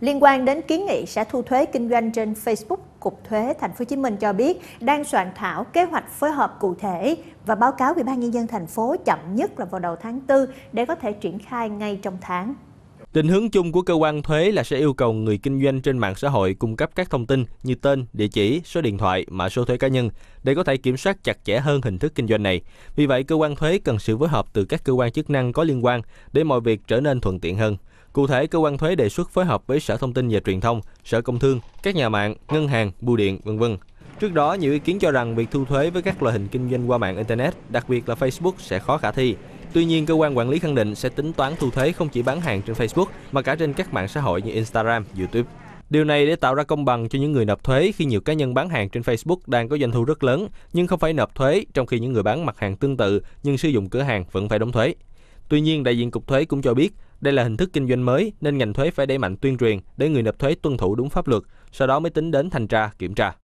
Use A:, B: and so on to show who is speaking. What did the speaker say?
A: Liên quan đến kiến nghị sẽ thu thuế kinh doanh trên Facebook, Cục Thuế Thành phố Hồ Chí Minh cho biết đang soạn thảo kế hoạch phối hợp cụ thể và báo cáo Ủy ban nhân dân thành phố chậm nhất là vào đầu tháng 4 để có thể triển khai ngay trong tháng.
B: Định hướng chung của cơ quan thuế là sẽ yêu cầu người kinh doanh trên mạng xã hội cung cấp các thông tin như tên, địa chỉ, số điện thoại, mã số thuế cá nhân để có thể kiểm soát chặt chẽ hơn hình thức kinh doanh này. Vì vậy, cơ quan thuế cần sự phối hợp từ các cơ quan chức năng có liên quan để mọi việc trở nên thuận tiện hơn. Cụ thể, cơ quan thuế đề xuất phối hợp với Sở Thông tin và Truyền thông, Sở Công thương, các nhà mạng, ngân hàng, bưu điện, vân vân. Trước đó, nhiều ý kiến cho rằng việc thu thuế với các loại hình kinh doanh qua mạng Internet, đặc biệt là Facebook sẽ khó khả thi. Tuy nhiên, cơ quan quản lý khẳng định sẽ tính toán thu thuế không chỉ bán hàng trên Facebook mà cả trên các mạng xã hội như Instagram, YouTube. Điều này để tạo ra công bằng cho những người nộp thuế khi nhiều cá nhân bán hàng trên Facebook đang có doanh thu rất lớn nhưng không phải nộp thuế, trong khi những người bán mặt hàng tương tự nhưng sử dụng cửa hàng vẫn phải đóng thuế. Tuy nhiên, đại diện Cục Thuế cũng cho biết đây là hình thức kinh doanh mới nên ngành thuế phải đẩy mạnh tuyên truyền để người nộp thuế tuân thủ đúng pháp luật, sau đó mới tính đến thanh tra, kiểm tra.